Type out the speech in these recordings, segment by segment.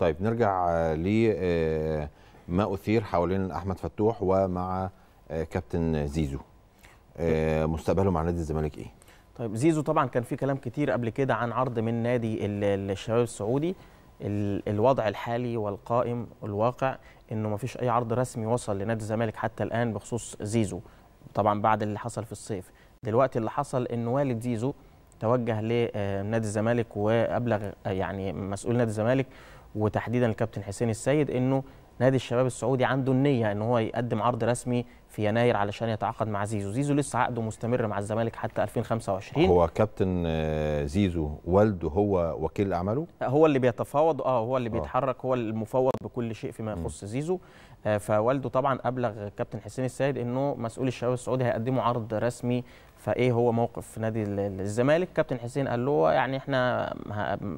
طيب نرجع آه، لما آه، أثير حوالين أحمد فتوح ومع آه، كابتن زيزو مستقبله مع نادي الزمالك إيه؟ طيب زيزو طبعا كان في كلام كتير قبل كده عن عرض من نادي الشباب السعودي الوضع الحالي والقائم الواقع انه ما فيش اي عرض رسمي وصل لنادي الزمالك حتى الان بخصوص زيزو طبعا بعد اللي حصل في الصيف دلوقتي اللي حصل ان والد زيزو توجه لنادي الزمالك وابلغ يعني مسؤول نادي الزمالك وتحديدا الكابتن حسين السيد انه نادي الشباب السعودي عنده النيه ان هو يقدم عرض رسمي في يناير علشان يتعاقد مع زيزو زيزو لسه عقده مستمر مع الزمالك حتى 2025 هو كابتن آه، زيزو والده هو وكيل اعماله هو اللي بيتفاوض اه هو اللي آه. بيتحرك هو المفوض بكل شيء فيما يخص زيزو آه فوالده طبعا ابلغ كابتن حسين السيد انه مسؤول الشباب السعودي هيقدموا عرض رسمي فايه هو موقف نادي الزمالك كابتن حسين قال له يعني احنا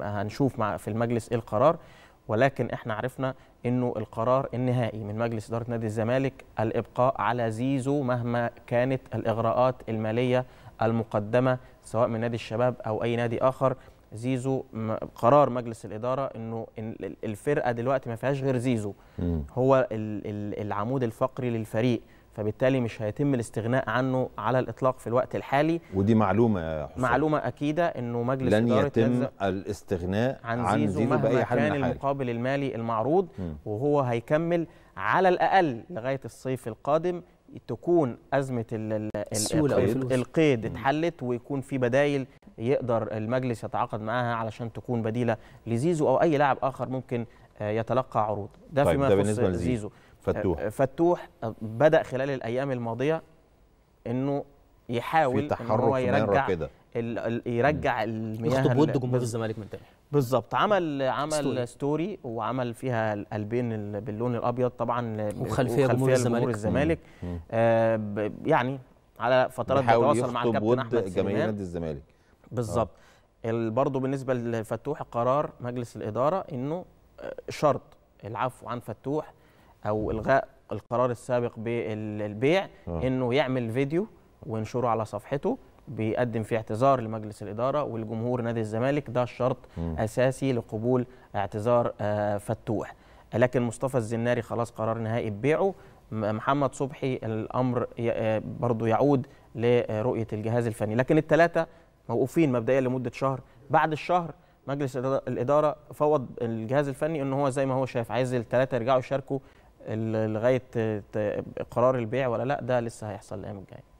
هنشوف مع في المجلس ايه القرار ولكن احنا عرفنا انه القرار النهائي من مجلس اداره نادي الزمالك الابقاء على زيزو مهما كانت الاغراءات الماليه المقدمه سواء من نادي الشباب او اي نادي اخر زيزو قرار مجلس الاداره انه الفرقه دلوقتي ما فيهاش غير زيزو هو العمود الفقري للفريق فبالتالي مش هيتم الاستغناء عنه على الاطلاق في الوقت الحالي ودي معلومه يا حسام معلومه اكيده انه مجلس لن اداره يتم الاستغناء عن زيزو, عن زيزو مهما بأي حال كان المقابل المالي المعروض م. وهو هيكمل على الاقل لغايه الصيف القادم تكون ازمه الـ الـ القيد اتحلت ويكون في بدايل يقدر المجلس يتعاقد معاها علشان تكون بديله لزيزو او اي لاعب اخر ممكن آه، يتلقى عروض ده طيب فيما يخص زيزو فتوح آه، فتوح آه، بدا خلال الايام الماضيه انه يحاول ان هو يرجع كده يرجع المياه يخطب ود جمهور الزمالك من تاني بالظبط عمل عمل ستوري. ستوري وعمل فيها القلبين باللون الابيض طبعا وخلفيه جمهور الزمالك, الزمالك. آه يعني على فترات بتواصل مع الكابتن احمد جماهير نادي الزمالك بالظبط آه. برضه بالنسبه لفتوح قرار مجلس الاداره انه شرط العفو عن فتوح او الغاء القرار السابق بالبيع آه. انه يعمل فيديو وينشره على صفحته بيقدم فيه اعتذار لمجلس الاداره ولجمهور نادي الزمالك ده شرط م. اساسي لقبول اعتذار آه، فتوح لكن مصطفى الزناري خلاص قرار نهائي ببيعه محمد صبحي الامر آه، برضه يعود لرؤيه الجهاز الفني لكن الثلاثه موقوفين مبدئيا لمده شهر بعد الشهر مجلس الاداره فوض الجهاز الفني ان هو زي ما هو شايف عايز الثلاثه يرجعوا يشاركوا لغايه قرار البيع ولا لا ده لسه هيحصل الايام الجايه